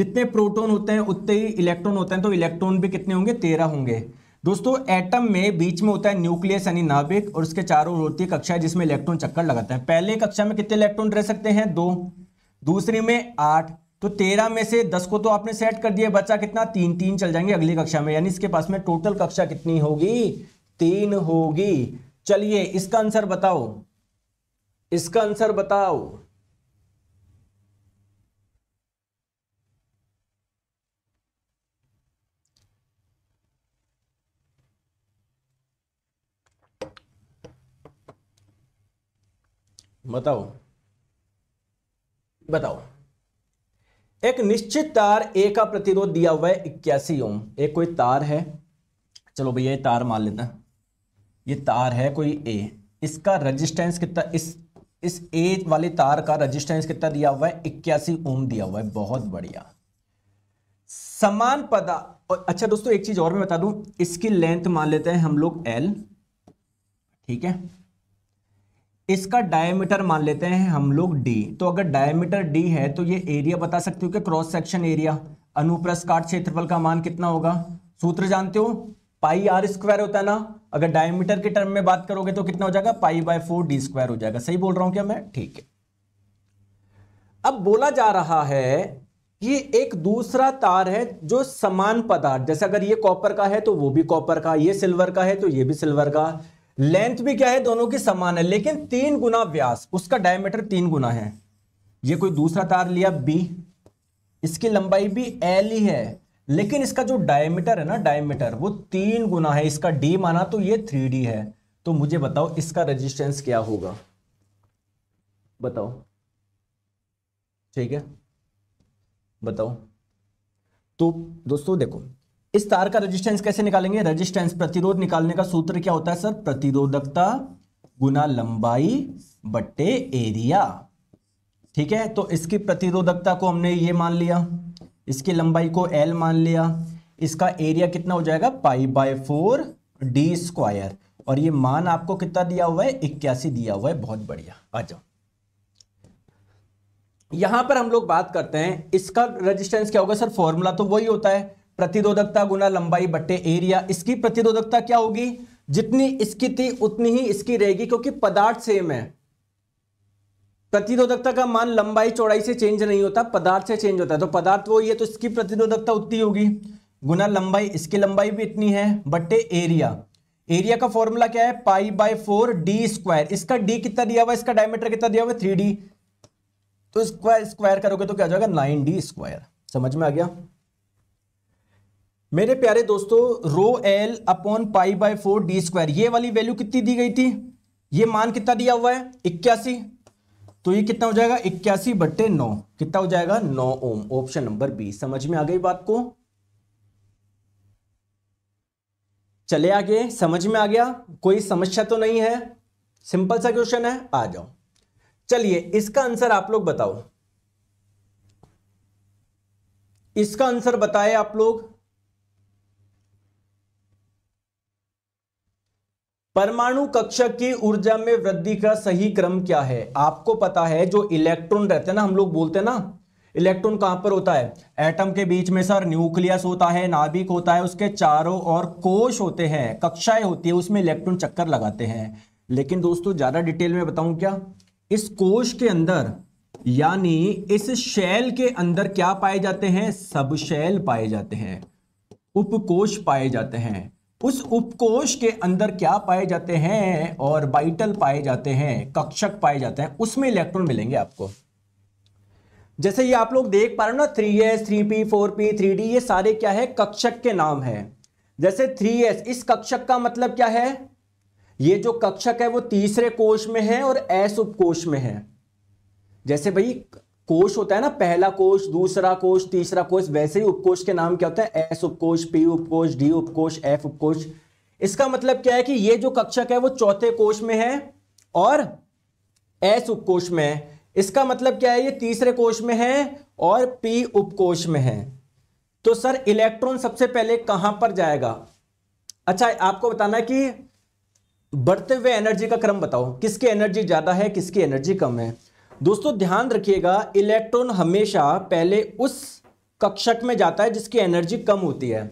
जितने प्रोटोन होते हैं उतने ही इलेक्ट्रॉन होते हैं तो इलेक्ट्रॉन भी कितने होंगे तेरह होंगे दोस्तों एटम में बीच में होता है न्यूक्लियस यानी नाभिक और उसके चारों ओर होती है कक्षा जिसमें इलेक्ट्रॉन चक्कर लगाता है पहले कक्षा में कितने इलेक्ट्रॉन रह सकते हैं दो दूसरे में आठ तो तेरह में से दस को तो आपने सेट कर दिया बच्चा कितना तीन तीन चल जाएंगे अगली कक्षा में यानी इसके पास में टोटल कक्षा कितनी होगी तीन होगी चलिए इसका आंसर बताओ इसका आंसर बताओ बताओ बताओ एक निश्चित तार ए का प्रतिरोध दिया हुआ है इक्यासी ओम एक कोई तार है चलो भैया ये तार मान लेता ये तार है कोई ए इसका रेजिस्टेंस कितना इस इस ए वाले तार का रेजिस्टेंस कितना दिया हुआ है इक्यासी ओम दिया हुआ है बहुत बढ़िया समान पदा और अच्छा दोस्तों एक चीज और मैं बता दूं इसकी लेंथ मान लेते हैं हम लोग एल ठीक है इसका डायमीटर मान लेते हैं हम लोग डी तो अगर डायमीटर डी है तो ये एरिया बता सकते हो कि क्रॉस सेक्शन एरिया अनुप्रस्थ काट क्षेत्रफल का मान कितना होगा सूत्र जानते हो पाई आर स्क्वायर होता है ना अगर डायमीटर के टर्म में बात करोगे तो कितना हो जाएगा pi by four D square हो जाएगा सही बोल रहा हूं क्या मैं ठीक है अब बोला जा रहा है ये एक दूसरा तार है जो समान पदार्थ जैसे अगर ये कॉपर का है तो वो भी कॉपर का ये सिल्वर का है तो ये भी सिल्वर का लेंथ भी क्या है दोनों की समान है लेकिन तीन गुना व्यास उसका डायमीटर तीन गुना है ये कोई दूसरा तार लिया बी इसकी लंबाई भी एल ही है लेकिन इसका जो डायमीटर है ना डायमीटर वो तीन गुना है इसका डी माना तो ये थ्री डी है तो मुझे बताओ इसका रेजिस्टेंस क्या होगा बताओ ठीक है बताओ तो दोस्तों देखो इस तार का रेजिस्टेंस कैसे निकालेंगे रेजिस्टेंस प्रतिरोध निकालने का सूत्र क्या होता है सर प्रतिरोधकता गुना लंबाई बट्टे एरिया ठीक है तो इसकी प्रतिरोधकता को हमने ये मान लिया इसकी लंबाई को एल मान लिया इसका एरिया कितना हो जाएगा pi by four D square और ये मान आपको कितना दिया हुआ है इक्यासी दिया हुआ है बहुत बढ़िया आ जाओ यहां पर हम लोग बात करते हैं इसका रेजिस्टेंस क्या होगा सर फॉर्मूला तो वही होता है प्रतिरोधकता गुना लंबाई बट्टे एरिया इसकी प्रतिरोधकता क्या होगी जितनी इसकी थी उतनी ही इसकी रहेगी क्योंकि पदार्थ सेम है प्रतिरोधकता का मान लंबाई चौड़ाई से चेंज नहीं होता पदार्थ से चेंज होता है तो पदार्थ वो है तो इसकी प्रतिरोधकता उतनी होगी गुना लंबाई इसकी लंबाई भी इतनी है बट्टे एरिया एरिया का फॉर्मूला क्या है pi by four D square इसका डी कितना दिया हुआ इसका डायमीटर कितना दिया हुआ थ्री डी तो स्क्वायर स्क्वायर करोगे तो क्या हो जाएगा नाइन डी स्क्वायर समझ में आ गया मेरे प्यारे दोस्तों rho L upon pi by four D square ये वाली वैल्यू कितनी दी गई थी ये मान कितना दिया हुआ है इक्यासी तो ये कितना हो जाएगा इक्यासी बट्टे नौ कितना हो जाएगा नौ ओम ऑप्शन नंबर बी समझ में आ गई बात को चले आगे समझ में आ गया कोई समस्या तो नहीं है सिंपल सा क्वेश्चन है आ जाओ चलिए इसका आंसर आप लोग बताओ इसका आंसर बताए आप लोग परमाणु कक्षक की ऊर्जा में वृद्धि का सही क्रम क्या है आपको पता है जो इलेक्ट्रॉन रहते हैं ना हम लोग बोलते हैं ना इलेक्ट्रॉन कहां पर होता है एटम के बीच में सर न्यूक्लियस होता है नाभिक होता है उसके चारों और कोश होते हैं कक्षाएं होती है उसमें इलेक्ट्रॉन चक्कर लगाते हैं लेकिन दोस्तों ज्यादा डिटेल में बताऊं क्या इस कोश के अंदर यानी इस शैल के अंदर क्या पाए जाते हैं सब शैल पाए जाते हैं उपकोश पाए जाते हैं उस उपकोष के अंदर क्या पाए जाते हैं और बाइटल पाए जाते हैं कक्षक पाए जाते हैं उसमें इलेक्ट्रॉन मिलेंगे आपको जैसे ये आप लोग देख पा रहे हो ना three S three P four P three D ये सारे क्या है कक्षक के नाम है जैसे थ्री एस इस कक्षक का मतलब क्या है ये जो कक्षक है वो तीसरे कोश में है और एस उपकोष में है जैसे भाई कोश होता है ना पहला कोश दूसरा कोष तीसरा कोष वैसे ही उपकोष के नाम क्या होता है एस उपकोष पी उपकोष डी उपकोष एफ उपकोष इसका मतलब क्या है कि ये जो कक्षक है वो चौथे कोश में है और एस उपकोष में है इसका मतलब क्या है ये तीसरे कोष में है और पी उपकोष में है तो सर इलेक्ट्रॉन सबसे पहले कहां पर जाएगा अच्छा आपको बताना कि बढ़ते हुए एनर्जी का क्रम बताओ किसकी एनर्जी ज्यादा है किसकी एनर्जी कम है दोस्तों ध्यान रखिएगा इलेक्ट्रॉन हमेशा पहले उस कक्षक में जाता है जिसकी एनर्जी कम होती है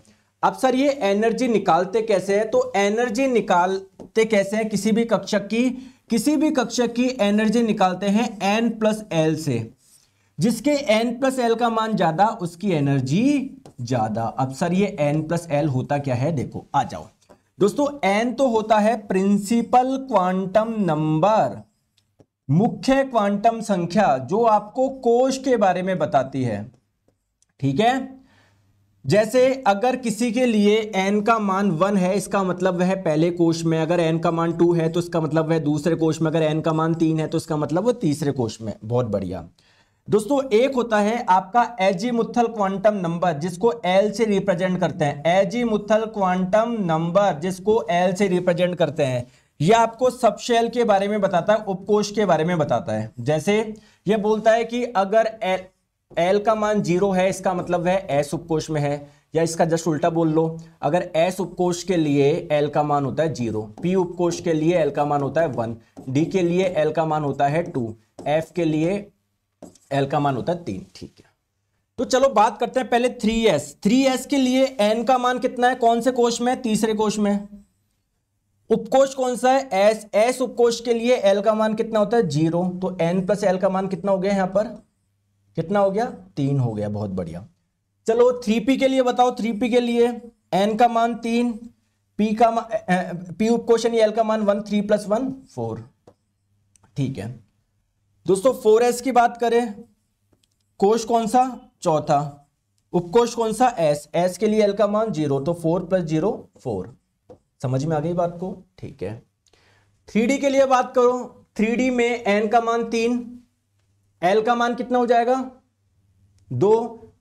अब सर ये एनर्जी निकालते कैसे है तो एनर्जी निकालते कैसे है किसी भी कक्षक की किसी भी कक्षक की एनर्जी निकालते हैं एन प्लस एल से जिसके एन प्लस एल का मान ज़्यादा उसकी एनर्जी ज़्यादा अब सर ये एन प्लस एल होता क्या है देखो आ जाओ दोस्तों एन तो होता है प्रिंसिपल क्वांटम नंबर मुख्य क्वांटम संख्या जो आपको कोश के बारे में बताती है ठीक है जैसे अगर किसी के लिए एन का मान वन है इसका मतलब वह पहले कोश में अगर एन का मान टू है तो इसका मतलब वह दूसरे कोश में अगर एन का मान तीन है तो इसका मतलब वह तीसरे कोश में बहुत बढ़िया दोस्तों एक होता है आपका एजी मुथल क्वांटम नंबर जिसको एल से रिप्रेजेंट करते हैं एजी मुथल क्वांटम नंबर जिसको एल से रिप्रेजेंट करते हैं यह आपको सबशेल के बारे में बताता है उपकोष के बारे में बताता है जैसे यह बोलता है कि अगर एल एल का मान जीरो है इसका मतलब वह एस उपकोष में है या इसका जस्ट उल्टा बोल लो अगर एस उपकोष के लिए एल का मान होता है जीरो पी उपकोष के लिए एल का मान होता है वन डी के लिए एल का मान होता है टू एफ के लिए एल का मान होता है तीन ठीक है तो चलो बात करते हैं पहले थ्री एस थ्री एस के लिए एन का मान कितना है कौन से कोष में तीसरे कोष में उपकोष कौन सा है एस एस उपकोष के लिए एल का मान कितना होता है जीरो तो एन प्लस एल का मान कितना हो गया यहां पर कितना हो गया तीन हो गया बहुत बढ़िया चलो थ्री पी के लिए बताओ थ्री पी के लिए एन का मान तीन पी का पी उपकोष यानी एल का मान one three plus one four ठीक है दोस्तों फोर एस की बात करें कोष कौन सा चौथा उपकोष कौन सा एस एस के लिए एल का मान जीरो तो फोर प्लस जीरो फोर समझ में आ गई बात को ठीक है थ्री के लिए बात करो थ्री में एन का मान तीन एल का मान कितना हो जाएगा दो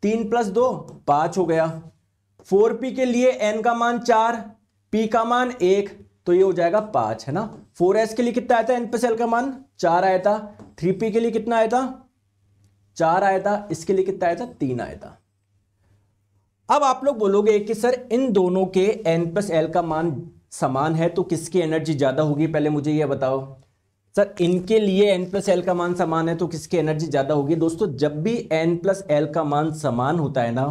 तीन प्लस दो पांच हो गया फोर पी के लिए एन का मान चार पी का मान एक तो ये हो जाएगा पांच है ना फोर एस के लिए कितना आया था एन प्लस एल का मान चार आया था थ्री पी के लिए कितना आया था चार आया था इसके लिए कितना आया था तीन आया था अब आप लोग बोलोगे कि सर इन दोनों के एन प्लस एल का मान समान है तो किसकी एनर्जी ज़्यादा होगी पहले मुझे यह बताओ सर इनके लिए एन प्लस एल का मान समान है तो किसकी एनर्जी ज़्यादा होगी दोस्तों जब भी एन प्लस एल का मान समान होता है ना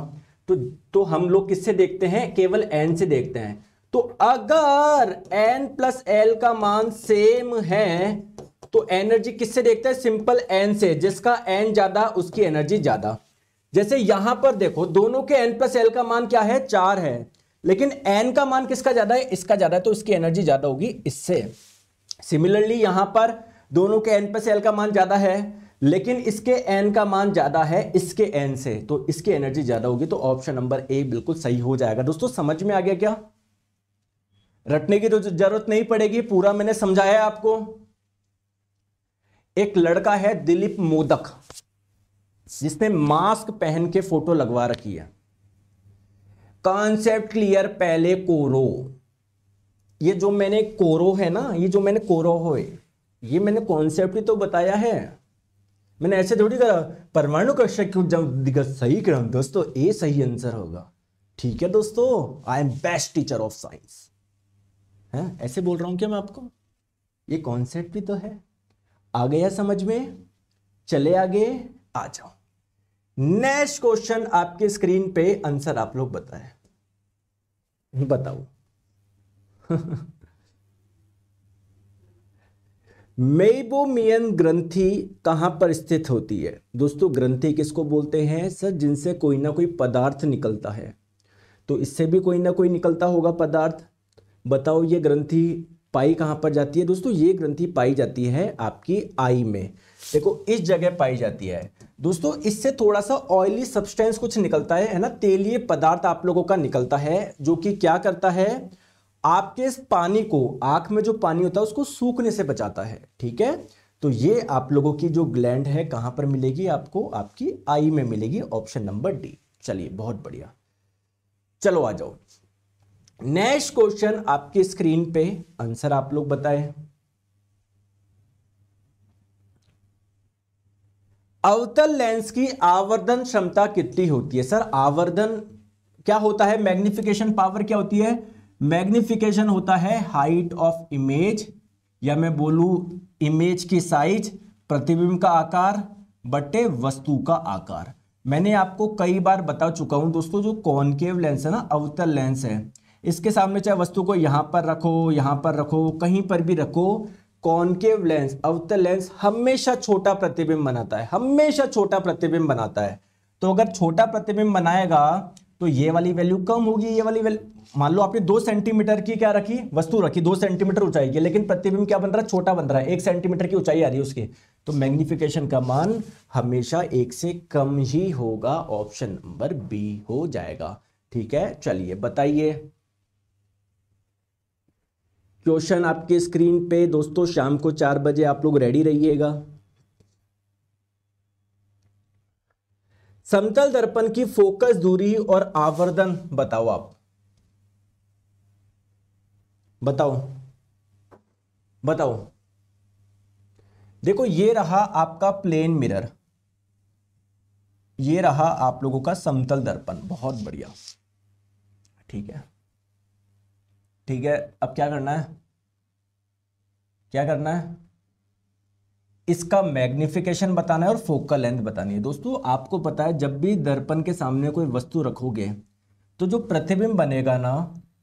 तो तो हम लोग किससे देखते हैं केवल एन से देखते हैं तो अगर एन प्लस एल का मान सेम है तो एनर्जी किससे देखते हैं सिंपल एन से जिसका एन ज़्यादा उसकी एनर्जी ज़्यादा जैसे यहां पर देखो दोनों के एन प्लस एल का मान क्या है चार है लेकिन एन का मान किसका ज्यादा है इसका ज्यादा है तो इसकी एनर्जी ज्यादा होगी इससे सिमिलरली यहां पर दोनों के एन प्लस एल का मान ज्यादा है लेकिन इसके एन का मान ज्यादा है इसके एन से तो इसकी एनर्जी ज्यादा होगी तो ऑप्शन नंबर ए बिल्कुल सही हो जाएगा दोस्तों समझ में आ गया क्या रटने की तो जरूरत नहीं पड़ेगी पूरा मैंने समझाया आपको एक लड़का है दिलीप मोदक जिसने मास्क पहन के फोटो लगवा रखी है कॉन्सेप्ट क्लियर पहले कोरो ये जो मैंने कोरो है ना ये जो मैंने कोरो हो ये मैंने कॉन्सेप्ट ही तो बताया है मैंने ऐसे थोड़ी करा परमाणु कक्षा क्यों जब दिग्गज सही करा दोस्तों ए सही आंसर होगा ठीक है दोस्तों I am best teacher of science है ऐसे बोल रहा हूं क्या मैं आपको ये कॉन्सेप्ट भी तो है आ गया समझ में चले आगे आ जाओ नेक्स्ट क्वेश्चन आपके स्क्रीन पे आंसर आप लोग बताए बताओ मेइबोमियन ग्रंथि कहां पर स्थित होती है दोस्तों ग्रंथि किसको बोलते हैं सर जिनसे कोई ना कोई पदार्थ निकलता है तो इससे भी कोई ना कोई निकलता होगा पदार्थ बताओ ये ग्रंथि पाई कहां पर जाती है दोस्तों ये ग्रंथि पाई जाती है आपकी आई में देखो इस जगह पाई जाती है दोस्तों इससे थोड़ा सा ऑयली सब्सटेंस कुछ निकलता है है ना तेलीय पदार्थ आप लोगों का निकलता है जो कि क्या करता है आपके इस पानी को आंख में जो पानी होता है उसको सूखने से बचाता है ठीक है तो ये आप लोगों की जो ग्लैंड है कहां पर मिलेगी आपको आपकी आई में मिलेगी ऑप्शन नंबर डी चलिए बहुत बढ़िया चलो आ जाओ नेक्स्ट क्वेश्चन आपकी स्क्रीन पे आंसर आप लोग बताएं अवतल लेंस की आवर्धन क्षमता कितनी होती है सर आवर्धन क्या होता है मैग्निफिकेशन पावर क्या होती है मैग्निफिकेशन होता है हाइट ऑफ इमेज या मैं बोलू इमेज की साइज प्रतिबिंब का आकार बटे वस्तु का आकार मैंने आपको कई बार बता चुका हूं दोस्तों जो कॉनकेव लेंस है ना अवतल लेंस है इसके सामने चाहे वस्तु को यहां पर रखो यहां पर रखो कहीं पर भी रखो कॉनकेव लेंस अवतल लेंस हमेशा छोटा प्रतिबिंब बनाता है हमेशा छोटा प्रतिबिंब बनाता है तो अगर छोटा प्रतिबिंब बनाएगा तो ये वाली वैल्यू कम होगी ये वाली वैल्यू मान लो आपने दो सेंटीमीटर की क्या रखी वस्तु रखी दो सेंटीमीटर ऊंचाई की लेकिन प्रतिबिंब क्या बन रहा है छोटा बन रहा है एक सेंटीमीटर की ऊंचाई आ रही है उसके तो मैग्निफिकेशन का मान हमेशा एक से कम ही होगा ऑप्शन नंबर बी हो जाएगा ठीक है चलिए बताइए क्वेश्चन आपके स्क्रीन पे दोस्तों शाम को चार बजे आप लोग रेडी रहिएगा समतल दर्पण की फोकस दूरी और आवर्धन बताओ आप बताओ बताओ देखो ये रहा आपका प्लेन मिरर ये रहा आप लोगों का समतल दर्पण बहुत बढ़िया ठीक है ठीक है अब क्या करना है क्या करना है इसका मैग्निफिकेशन बताना है और फोकल लेंथ बतानी है दोस्तों आपको पता है जब भी दर्पण के सामने कोई वस्तु रखोगे तो जो प्रतिबिंब बनेगा ना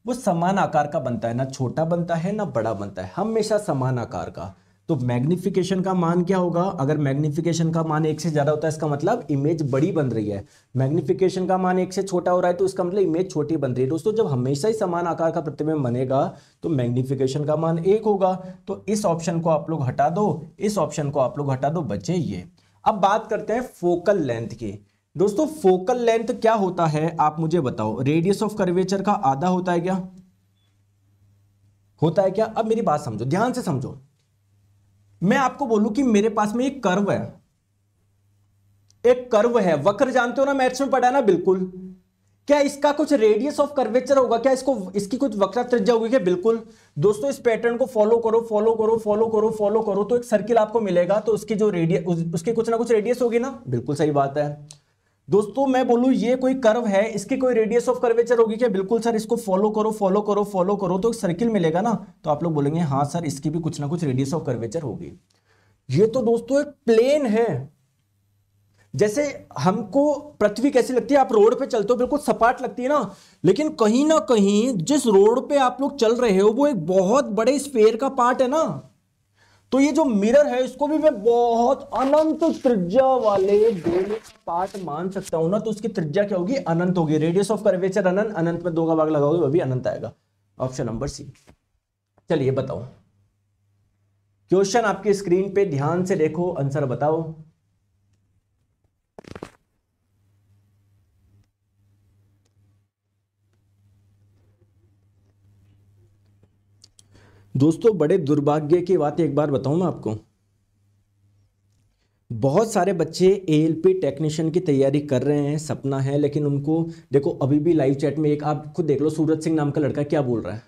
वो समान आकार का बनता है ना छोटा बनता है ना बड़ा बनता है हमेशा समान आकार का तो मैग्निफिकेशन का मान क्या होगा अगर मैग्निफिकेशन का मान एक से ज़्यादा होता है इसका मतलब इमेज बड़ी बन रही है मैग्निफिकेशन का मान एक से छोटा हो रहा है तो इसका मतलब इमेज छोटी बन रही है दोस्तों जब हमेशा ही समान आकार का प्रतिबिंब बनेगा तो मैग्निफिकेशन का मान एक होगा तो इस ऑप्शन को आप लोग हटा दो इस ऑप्शन को आप लोग हटा दो बचे ये अब बात करते हैं फोकल लेंथ की दोस्तों फोकल लेंथ क्या होता है आप मुझे बताओ रेडियस ऑफ कर्वेचर का आधा होता है क्या होता है क्या अब मेरी बात समझो ध्यान से समझो मैं आपको बोलूं कि मेरे पास में एक कर्व है एक कर्व है वक्र जानते हो ना मैथ्स में पढ़ा ना बिल्कुल क्या इसका कुछ रेडियस ऑफ कर्वेचर होगा क्या इसको इसकी कुछ वक्र त्रिज्या होगी क्या बिल्कुल दोस्तों इस पैटर्न को फॉलो करो फॉलो करो फॉलो करो फॉलो करो तो एक सर्किल आपको मिलेगा तो उसकी जो रेडियस उसकी कुछ ना कुछ रेडियस होगी ना बिल्कुल सही बात है दोस्तों मैं बोलूं ये कोई कर्व है इसकी कोई रेडियस ऑफ कर्वेचर होगी क्या बिल्कुल सर इसको फॉलो करो फॉलो करो फॉलो करो तो एक सर्किल मिलेगा ना तो आप लोग बोलेंगे हाँ सर इसकी भी कुछ ना कुछ रेडियस ऑफ कर्वेचर होगी ये तो दोस्तों एक प्लेन है जैसे हमको पृथ्वी कैसी लगती है आप रोड पे चलते हो बिल्कुल सपाट लगती है ना लेकिन कहीं ना कहीं जिस रोड पे आप लोग चल रहे हो वो एक बहुत बड़े स्पेयर का पार्ट है ना तो ये जो मिरर है इसको भी मैं बहुत अनंत त्रिज्या वाले गोल पार्ट मान सकता हूं ना तो उसकी त्रिज्या क्या होगी अनंत होगी रेडियस ऑफ कर्वेचर अनंत अनंत में दो का भाग लगाओगे वह भी अनंत आएगा ऑप्शन नंबर सी चलिए बताओ क्वेश्चन आपकी स्क्रीन पे ध्यान से देखो आंसर बताओ दोस्तों बड़े दुर्भाग्य की बात एक बार बताऊं मैं आपको बहुत सारे बच्चे ए एल पी टेक्नीशियन की तैयारी कर रहे हैं सपना है लेकिन उनको देखो अभी भी लाइव चैट में एक आप खुद देख लो सूरज सिंह नाम का लड़का क्या बोल रहा है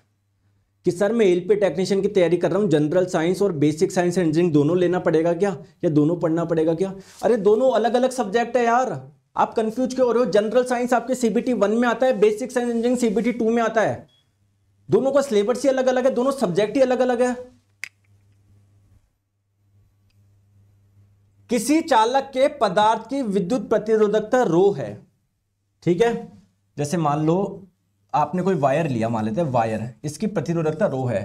कि सर मैं एल पी टेक्नीशियन की तैयारी कर रहा हूँ जनरल साइंस और बेसिक साइंस एंड इंजीनियरिंग दोनों लेना पड़ेगा क्या या दोनों पढ़ना पड़ेगा क्या अरे दोनों अलग अलग सब्जेक्ट है यार आप कंफ्यूज क्यों हो रहे हो जनरल साइंस आपके सीबीटी वन में आता है basic science engineering CBT two में आता है दोनों का सिलेबस ही अलग अलग है दोनों सब्जेक्ट ही अलग अलग है किसी चालक के पदार्थ की विद्युत प्रतिरोधकता रो है ठीक है जैसे मान लो आपने कोई वायर लिया मान लेते हैं वायर है इसकी प्रतिरोधकता रो है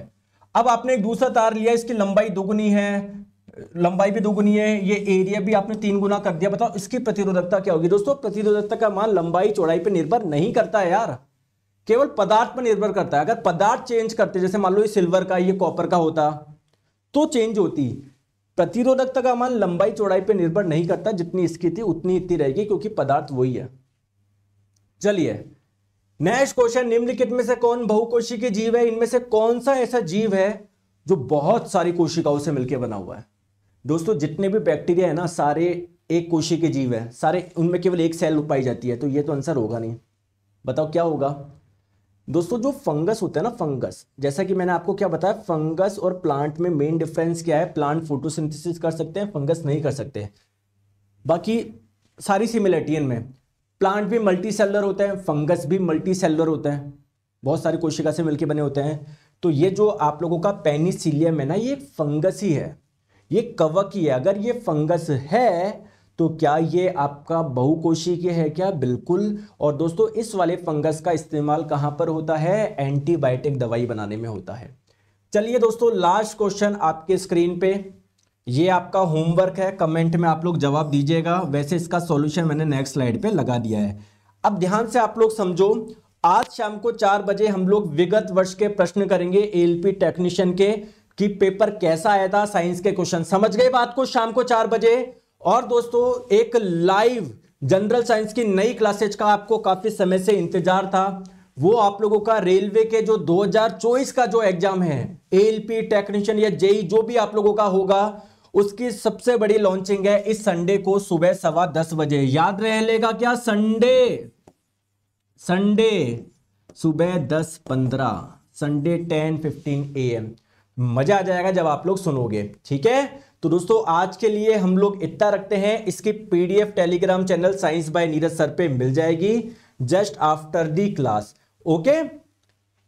अब आपने एक दूसरा तार लिया इसकी लंबाई दोगुनी है लंबाई भी दोगुनी है ये एरिया भी आपने तीन गुना कर दिया बताओ इसकी प्रतिरोधकता क्या होगी दोस्तों प्रतिरोधकता का मान लंबाई चौड़ाई पर निर्भर नहीं करता है यार केवल पदार्थ पर निर्भर करता है अगर पदार्थ चेंज करते जैसे मान लो ये सिल्वर का ये कॉपर का होता तो चेंज होती प्रतिरोधकता का मान लंबाई चौड़ाई पर निर्भर नहीं करता जितनी इसकी थी उतनी इतनी रहेगी क्योंकि पदार्थ वही है चलिए नेक्स्ट क्वेश्चन निम्नलिखित में से कौन बहुकोशी के जीव है इनमें से कौन सा ऐसा जीव है जो बहुत सारी कोशिकाओं से मिलकर बना हुआ है दोस्तों जितने भी बैक्टीरिया है ना सारे एक कोशी के जीव है सारे उनमें केवल एक सेल पाई जाती है तो ये तो आंसर होगा नहीं बताओ क्या होगा दोस्तों जो फंगस होता है ना फंगस जैसा कि मैंने आपको क्या बताया फंगस और प्लांट में मेन डिफरेंस क्या है प्लांट फोटोसिंथेसिस कर सकते हैं फंगस नहीं कर सकते बाकी सारी सिमिलरिटी इनमें प्लांट भी मल्टी सेलर होते हैं फंगस भी मल्टी सेलर होते हैं बहुत सारी कोशिका से मिलकर बने होते हैं तो ये जो आप लोगों का पेनीसिलियम है ना ये फंगस ही है ये कवक ही है अगर ये फंगस है तो क्या ये आपका बहुकोशिकीय है क्या बिल्कुल और दोस्तों इस वाले फंगस का इस्तेमाल कहाँ पर होता है एंटीबायोटिक दवाई बनाने में होता है चलिए दोस्तों लास्ट क्वेश्चन आपके स्क्रीन पे ये आपका होमवर्क है कमेंट में आप लोग जवाब दीजिएगा वैसे इसका सॉल्यूशन मैंने नेक्स्ट स्लाइड पे लगा दिया है अब ध्यान से आप लोग समझो आज शाम को चार बजे हम लोग विगत वर्ष के प्रश्न करेंगे एलपी टेक्नीशियन के कि पेपर कैसा आया था साइंस के क्वेश्चन समझ गए बात को शाम को चार बजे और दोस्तों एक लाइव जनरल साइंस की नई क्लासेज का आपको काफ़ी समय से इंतजार था वो आप लोगों का रेलवे के जो 2024 का जो एग्जाम है पी टेक्नीशियन या जेई e, जो भी आप लोगों का होगा उसकी सबसे बड़ी लॉन्चिंग है इस संडे को सुबह सवा दस बजे याद रह लेगा क्या संडे संडे सुबह दस पंद्रह Sunday ten fifteen A M मजा आ जाएगा जब आप लोग सुनोगे ठीक है तो दोस्तों आज के लिए हम लोग इतना रखते हैं इसकी PDF Telegram channel science by Neeraj sir पे मिल जाएगी just after the class okay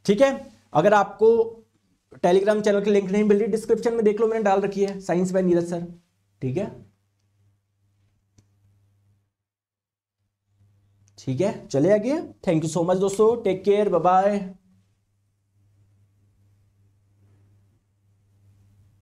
ठीक है अगर आपको टेलीग्राम चैनल की लिंक नहीं मिल रही डिस्क्रिप्शन में देख लो मैंने डाल रखी है साइंस बाय नीरज सर ठीक है ठीक है चले आगे थैंक यू सो मच दोस्तों टेक केयर बाय बाय